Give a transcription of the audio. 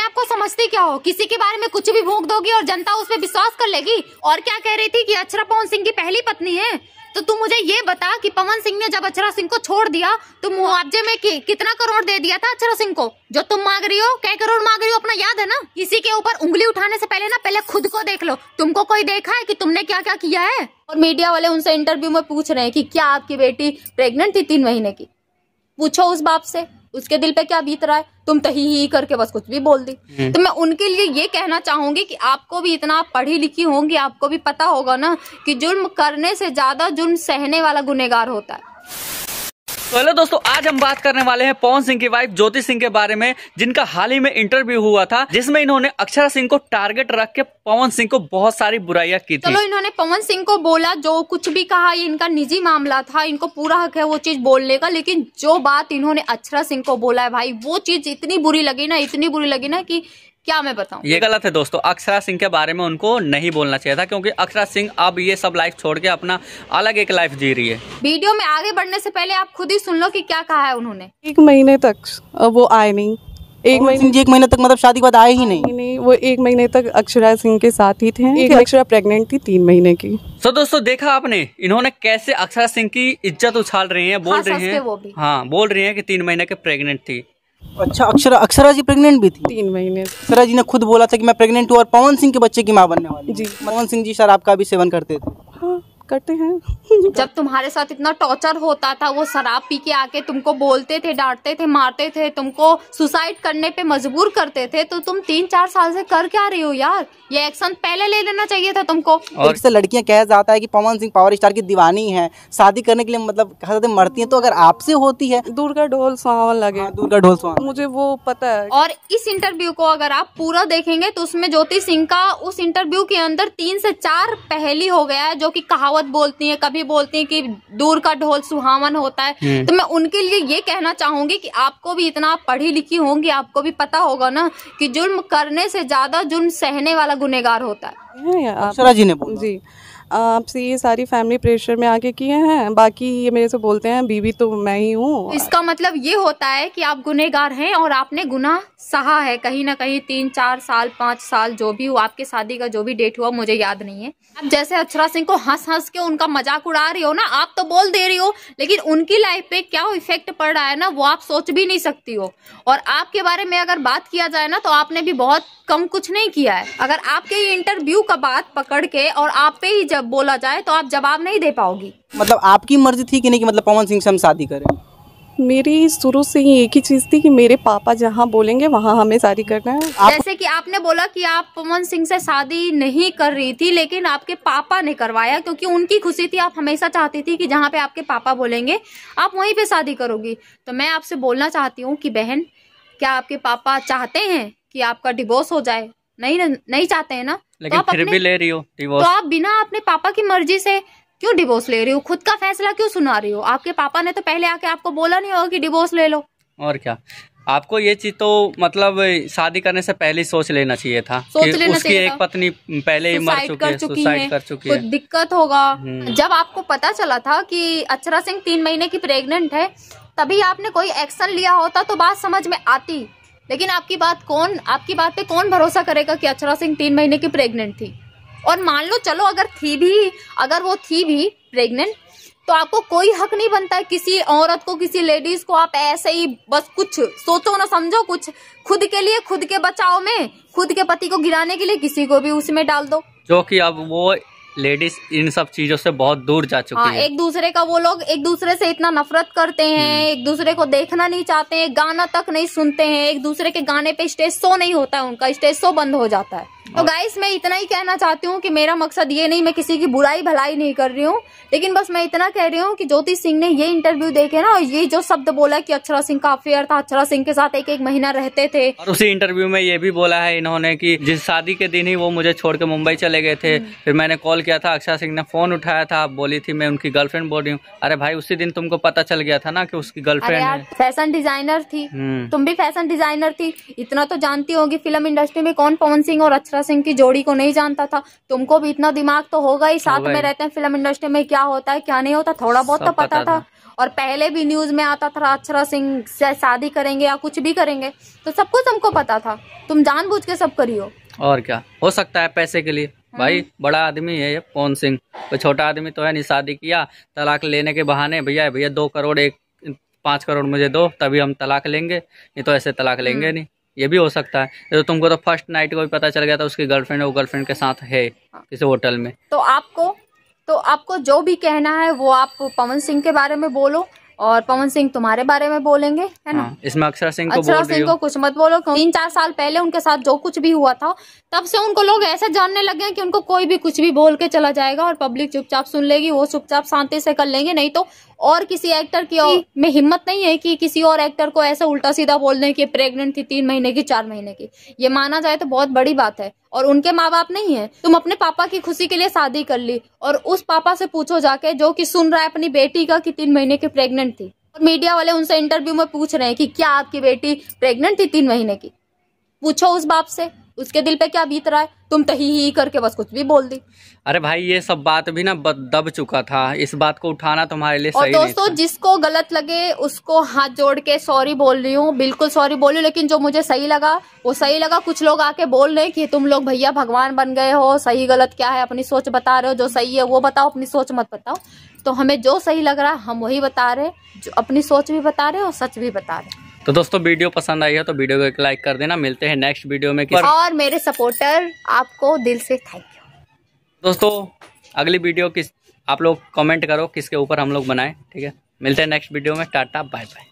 अपने आप को समझती क्या हो किसी के बारे में कुछ भी भोंक दोगी और जनता उस पर विश्वास कर लेगी और क्या कह रही थी कि अक्षरा पवन सिंह की पहली पत्नी है तो तू मुझे ये बता कि पवन सिंह ने जब अक्षरा सिंह को छोड़ दिया तो मुआवजे में कि, कितना करोड़ दे दिया था अक्षरा सिंह को जो तुम मांग रही हो क्या करोड़ मांग रही हो अपना याद है ना इसी के ऊपर उंगली उठाने से पहले ना पहले खुद को देख लो तुमको कोई देखा है कि तुमने क्या क्या किया है और मीडिया वाले उनसे इंटरव्यू में पूछ रहे हैं कि क्या आपकी बेटी प्रेग्नेंट थी तीन महीने की पूछो उस बाप से उसके दिल पे क्या बीत रहा है तुम तो ही ही करके बस कुछ भी बोल दी हम्म। तो मैं उनके लिए ये कहना चाहूंगी कि आपको भी इतना पढ़ी लिखी होंगी आपको भी पता होगा ना कि जुर्म करने से ज्यादा जुर्म सहने वाला गुनेगार होता है तो हेलो दोस्तों आज हम बात करने वाले हैं पवन सिंह की वाइफ ज्योति सिंह के बारे में जिनका हाल ही में इंटरव्यू हुआ था जिसमें इन्होंने अक्षरा सिंह को टारगेट रख के पवन सिंह को बहुत सारी बुराइयां की थी चलो इन्होंने पवन सिंह को बोला जो कुछ भी कहा ये इनका निजी मामला था इनको पूरा हक है वो चीज बोलने का लेकिन जो बात इन्होंने अक्षरा सिंह को बोला है भाई वो चीज इतनी बुरी लगी ना इतनी बुरी लगी ना की क्या मैं बताऊं ये गलत है दोस्तों अक्षरा सिंह के बारे में उनको नहीं बोलना चाहिए था क्योंकि अक्षरा सिंह अब ये सब लाइफ छोड़ के अपना अलग एक लाइफ जी रही है वीडियो में आगे बढ़ने से पहले आप खुद ही सुन लो कि क्या कहा है उन्होंने एक महीने तक वो आए नहीं एक महीने एक महीने तक मतलब शादी के बाद आए ही नहीं नहीं वो एक महीने तक अक्षरा सिंह के साथ ही थे एक अक्षरा प्रेग्नेंट थी तीन महीने की सो so, दोस्तों देखा आपने इन्होंने कैसे अक्षरा सिंह की इज्जत उछाल रही है बोल हाँ, हैं हाँ बोल रहे हैं कि तीन महीने के प्रेग्नेंट थी अच्छा अक्षरा अक्षरा जी प्रेग्नेंट भी थी तीन महीने अक्षरा जी ने खुद बोला था कि मैं प्रेग्नेंट हूँ और पवन सिंह के बच्चे की माँ बनने वाली जी पवन सिंह जी सर आपका भी सेवन करते थे हाँ करते हैं जब तुम्हारे साथ इतना टॉर्चर होता था वो शराब पी के आके तुमको बोलते थे डांटते थे मारते थे तुमको सुसाइड करने पे मजबूर करते थे तो तुम तीन चार साल से कर क्या रही हो यार ये एक्शन पहले ले लेना चाहिए था तुमको और इससे लड़कियां कह जाता है कि पवन सिंह पावर स्टार की दीवानी है शादी करने के लिए मतलब हजरत मरती है तो अगर आपसे होती है दुर्गा ढोल सुहावन लगे हाँ, दुर्गा ढोल सुहावन मुझे वो पता है और इस इंटरव्यू को अगर आप पूरा देखेंगे तो उसमें ज्योति सिंह का उस इंटरव्यू के अंदर तीन से चार पहली हो गया है जो की कहावत बहुत बोलती हैं कभी बोलती हैं कि दूर का ढोल सुहावन होता है हम्म। तो मैं उनके लिए ये कहना चाहूंगी कि आपको भी इतना पढ़ी लिखी होंगी आपको भी पता होगा ना कि जुर्म करने से ज्यादा जुर्म सहने वाला गुनेगार होता है जी आपसे ये सारी फैमिली प्रेशर में आके किए हैं बाकी ये मेरे से बोलते हैं बीवी तो मैं ही हूँ इसका मतलब ये होता है कि आप गुनेगार हैं और आपने गुना सहा है कहीं ना कहीं तीन चार साल पाँच साल जो भी हुआ आपके शादी का जो भी डेट हुआ मुझे याद नहीं है आप जैसे अक्षरा सिंह को हंस हंस के उनका मजाक उड़ा रही हो ना आप तो बोल दे रही हो लेकिन उनकी लाइफ पे क्या इफेक्ट पड़ रहा है ना वो आप सोच भी नहीं सकती हो और आपके बारे में अगर बात किया जाए ना तो आपने भी बहुत कम कुछ नहीं किया है अगर आपके इंटरव्यू का बात पकड़ के और आप पे ही जब बोला जाए तो आप जवाब नहीं दे पाओगी मतलब आपकी मर्जी थी कि नहीं कि मतलब पवन सिंह से हम शादी करें मेरी शुरू से ही एक ही चीज थी कि मेरे पापा जहाँ बोलेंगे वहाँ हमें शादी करना है आप... जैसे कि आपने बोला कि आप पवन सिंह से शादी नहीं कर रही थी लेकिन आपके पापा ने करवाया क्योंकि उनकी खुशी थी आप हमेशा चाहती थी कि जहाँ पे आपके पापा बोलेंगे आप वहीं पे शादी करोगी तो मैं आपसे बोलना चाहती हूँ कि बहन क्या आपके पापा चाहते हैं कि आपका डिवोर्स हो जाए नहीं नहीं चाहते हैं ना लेकिन तो फिर भी ले रही हो डिवोर्स तो आप बिना अपने पापा की मर्जी से क्यों डिवोर्स ले रही हो खुद का फैसला क्यों सुना रही हो आपके पापा ने तो पहले आके आपको बोला नहीं होगा कि डिवोर्स ले लो और क्या आपको ये चीज तो मतलब शादी करने से पहले सोच लेना चाहिए था सोच कि लेना उसकी एक पत्नी पहले ही मर चुकी कर चुकी है कर चुकी है दिक्कत होगा हम्म। जब आपको पता चला था कि अक्षरा सिंह तीन महीने की प्रेग्नेंट है तभी आपने कोई एक्शन लिया होता तो बात समझ में आती लेकिन आपकी बात कौन आपकी बात पे कौन भरोसा करेगा कि अक्षरा सिंह तीन महीने की प्रेग्नेंट थी और मान लो चलो अगर थी भी अगर वो थी भी प्रेग्नेंट तो आपको कोई हक नहीं बनता है किसी औरत को किसी लेडीज को आप ऐसे ही बस कुछ सोचो ना समझो कुछ खुद के लिए खुद के बचाव में खुद के पति को गिराने के लिए किसी को भी उसमें डाल दो जो कि अब वो लेडीज इन सब चीजों से बहुत दूर जा चुकी हाँ, है एक दूसरे का वो लोग एक दूसरे से इतना नफरत करते हैं हम्म। एक दूसरे को देखना नहीं चाहते गाना तक नहीं सुनते हैं एक दूसरे के गाने पे स्टेज शो नहीं होता है उनका स्टेज शो बंद हो जाता है तो गाइस मैं इतना ही कहना चाहती हूँ कि मेरा मकसद ये नहीं मैं किसी की बुराई भलाई नहीं कर रही हूँ लेकिन बस मैं इतना कह रही हूँ कि ज्योति सिंह ने ये इंटरव्यू देखे ना और ये जो शब्द बोला कि अक्षरा सिंह का अफेयर था अक्षरा सिंह के साथ एक एक महीना रहते थे और उसी इंटरव्यू में ये भी बोला है इन्होंने की जिस शादी के दिन ही वो मुझे छोड़ के मुंबई चले गए थे हम्म। फिर मैंने कॉल किया था अक्षरा सिंह ने फोन उठाया था बोली थी मैं उनकी गर्लफ्रेंड बोल रही हूँ अरे भाई उसी दिन तुमको पता चल गया था ना की उसकी गर्लफ्रेंड फैशन डिजाइनर थी हम्म। तुम भी फैशन डिजाइनर थी इतना तो जानती होगी फिल्म इंडस्ट्री में कौन पवन सिंह और अक्षरा सिंह की जोड़ी को नहीं जानता था तुमको भी इतना दिमाग तो होगा ही साथ में रहते हैं फिल्म इंडस्ट्री में क्या होता है क्या नहीं होता थोड़ा बहुत तो पता था और पहले भी न्यूज में आता था अक्षरा सिंह से शादी करेंगे या कुछ भी करेंगे तो सब कुछ हमको पता था तुम जान के सब करियो और क्या हो सकता है पैसे के लिए हम्म। भाई बड़ा आदमी है ये पवन सिंह तो छोटा आदमी तो है नहीं शादी किया तलाक लेने के बहाने भैया भैया दो करोड़ एक पाँच करोड़ मुझे दो तभी हम तलाक लेंगे नहीं तो ऐसे तलाक लेंगे हम्म। नहीं ये भी हो सकता है तो तुमको तो फर्स्ट नाइट को भी पता चल गया था उसकी गर्लफ्रेंड वो गर्लफ्रेंड के साथ है हाँ। किसी होटल में तो आपको तो आपको जो भी कहना है वो आप पवन सिंह के बारे में बोलो और पवन सिंह तुम्हारे बारे में बोलेंगे है ना हाँ, इसमें अक्षर सिंह को अक्षर सिंह को कुछ मत बोलो तीन चार साल पहले उनके साथ जो कुछ भी हुआ था तब से उनको लोग ऐसे जानने लगे कि उनको कोई भी कुछ भी बोल के चला जाएगा और पब्लिक चुपचाप सुन लेगी वो चुपचाप शांति से कर लेंगे नहीं तो और किसी एक्टर की और में हिम्मत नहीं है कि किसी और एक्टर को ऐसे उल्टा सीधा बोल दें कि प्रेग्नेंट थी तीन महीने की चार महीने की ये माना जाए तो बहुत बड़ी बात है और उनके माँ बाप नहीं है तुम अपने पापा की खुशी के लिए शादी कर ली और उस पापा से पूछो जाके जो कि सुन रहा है अपनी बेटी का कि तीन महीने की प्रेग्नेंट थी और मीडिया वाले उनसे इंटरव्यू में पूछ रहे हैं कि क्या आपकी बेटी प्रेग्नेंट थी तीन महीने की पूछो उस बाप से उसके दिल पे क्या बीत रहा है तुम तो ही करके बस कुछ भी बोल दी अरे भाई ये सब बात भी ना दब चुका था इस बात को उठाना तुम्हारे लिए और दोस्तों नहीं जिसको गलत लगे उसको हाथ जोड़ के सॉरी बोल रही हूँ बिल्कुल सॉरी बोल रही लेकिन जो मुझे सही लगा वो सही लगा कुछ लोग आके बोल रहे की तुम लोग भैया भगवान बन गए हो सही गलत क्या है अपनी सोच बता रहे हो जो सही है वो बताओ अपनी सोच मत बताओ तो हमें जो सही लग रहा है हम वही बता रहे जो अपनी सोच भी बता रहे और सच भी बता रहे तो दोस्तों वीडियो पसंद आई है तो वीडियो को एक लाइक कर देना मिलते हैं नेक्स्ट वीडियो में किस... और मेरे सपोर्टर आपको दिल से थैंक यू दोस्तों अगली वीडियो किस आप लोग कमेंट करो किसके ऊपर हम लोग बनाए ठीक है मिलते हैं नेक्स्ट वीडियो में टाटा बाय बाय